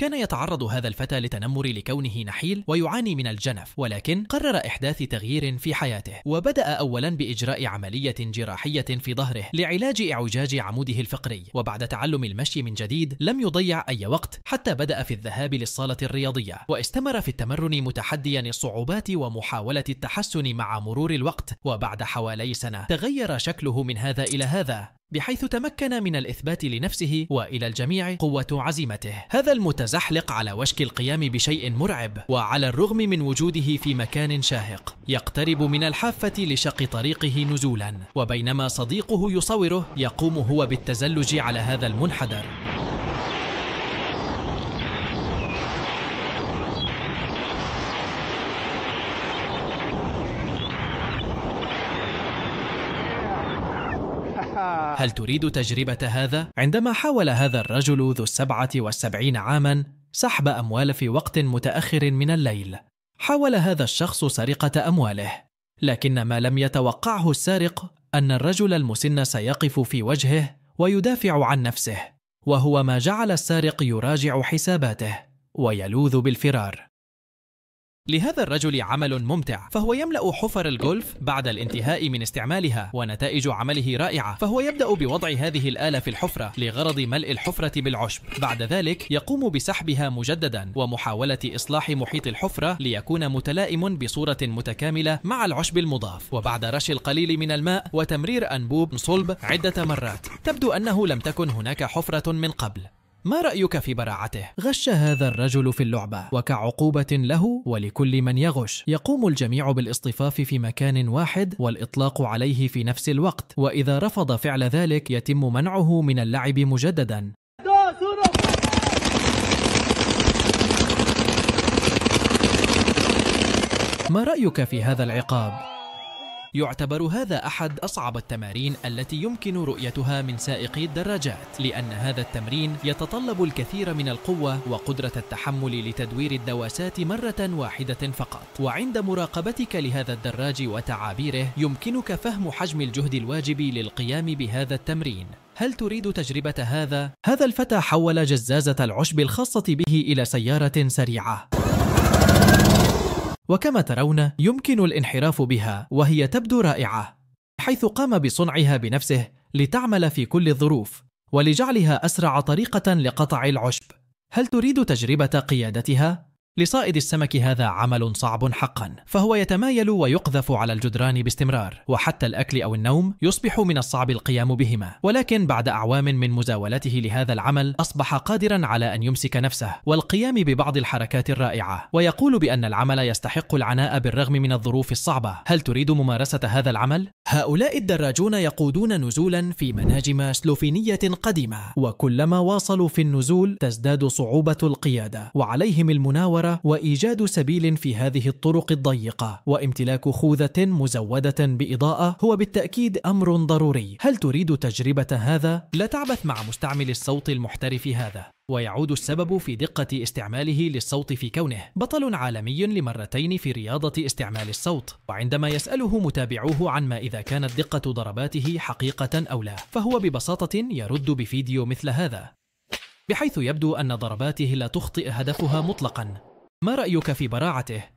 كان يتعرض هذا الفتى لتنمر لكونه نحيل ويعاني من الجنف ولكن قرر إحداث تغيير في حياته وبدأ أولا بإجراء عملية جراحية في ظهره لعلاج إعوجاج عموده الفقري وبعد تعلم المشي من جديد لم يضيع أي وقت حتى بدأ في الذهاب للصالة الرياضية واستمر في التمرن متحديا الصعوبات ومحاولة التحسن مع مرور الوقت وبعد حوالي سنة تغير شكله من هذا إلى هذا بحيث تمكن من الإثبات لنفسه وإلى الجميع قوة عزيمته هذا المتزحلق على وشك القيام بشيء مرعب وعلى الرغم من وجوده في مكان شاهق يقترب من الحافة لشق طريقه نزولا وبينما صديقه يصوره يقوم هو بالتزلج على هذا المنحدر هل تريد تجربة هذا؟ عندما حاول هذا الرجل ذو السبعة والسبعين عاما سحب أموال في وقت متأخر من الليل حاول هذا الشخص سرقة أمواله لكن ما لم يتوقعه السارق أن الرجل المسن سيقف في وجهه ويدافع عن نفسه وهو ما جعل السارق يراجع حساباته ويلوذ بالفرار لهذا الرجل عمل ممتع فهو يملأ حفر الجولف بعد الانتهاء من استعمالها ونتائج عمله رائعة فهو يبدأ بوضع هذه الآلة في الحفرة لغرض ملء الحفرة بالعشب بعد ذلك يقوم بسحبها مجددا ومحاولة إصلاح محيط الحفرة ليكون متلائم بصورة متكاملة مع العشب المضاف وبعد رش القليل من الماء وتمرير أنبوب صلب عدة مرات تبدو أنه لم تكن هناك حفرة من قبل ما رأيك في براعته؟ غش هذا الرجل في اللعبة وكعقوبة له ولكل من يغش يقوم الجميع بالاصطفاف في مكان واحد والإطلاق عليه في نفس الوقت وإذا رفض فعل ذلك يتم منعه من اللعب مجددا ما رأيك في هذا العقاب؟ يعتبر هذا أحد أصعب التمارين التي يمكن رؤيتها من سائقي الدراجات لأن هذا التمرين يتطلب الكثير من القوة وقدرة التحمل لتدوير الدواسات مرة واحدة فقط وعند مراقبتك لهذا الدراج وتعابيره يمكنك فهم حجم الجهد الواجب للقيام بهذا التمرين هل تريد تجربة هذا؟ هذا الفتى حول جزازة العشب الخاصة به إلى سيارة سريعة وكما ترون يمكن الانحراف بها وهي تبدو رائعة حيث قام بصنعها بنفسه لتعمل في كل الظروف ولجعلها أسرع طريقة لقطع العشب هل تريد تجربة قيادتها؟ لصائد السمك هذا عمل صعب حقا فهو يتمايل ويقذف على الجدران باستمرار وحتى الأكل أو النوم يصبح من الصعب القيام بهما ولكن بعد أعوام من مزاولته لهذا العمل أصبح قادرا على أن يمسك نفسه والقيام ببعض الحركات الرائعة ويقول بأن العمل يستحق العناء بالرغم من الظروف الصعبة هل تريد ممارسة هذا العمل؟ هؤلاء الدراجون يقودون نزولا في مناجم سلوفينية قديمة وكلما واصلوا في النزول تزداد صعوبة القيادة وعليهم المناورة التجارة وإيجاد سبيل في هذه الطرق الضيقة وامتلاك خوذة مزودة بإضاءة هو بالتأكيد أمر ضروري هل تريد تجربة هذا؟ لا تعبث مع مستعمل الصوت المحترف هذا ويعود السبب في دقة استعماله للصوت في كونه بطل عالمي لمرتين في رياضة استعمال الصوت وعندما يسأله متابعوه عن ما إذا كانت دقة ضرباته حقيقة أو لا فهو ببساطة يرد بفيديو مثل هذا بحيث يبدو أن ضرباته لا تخطئ هدفها مطلقا ما رأيك في براعته؟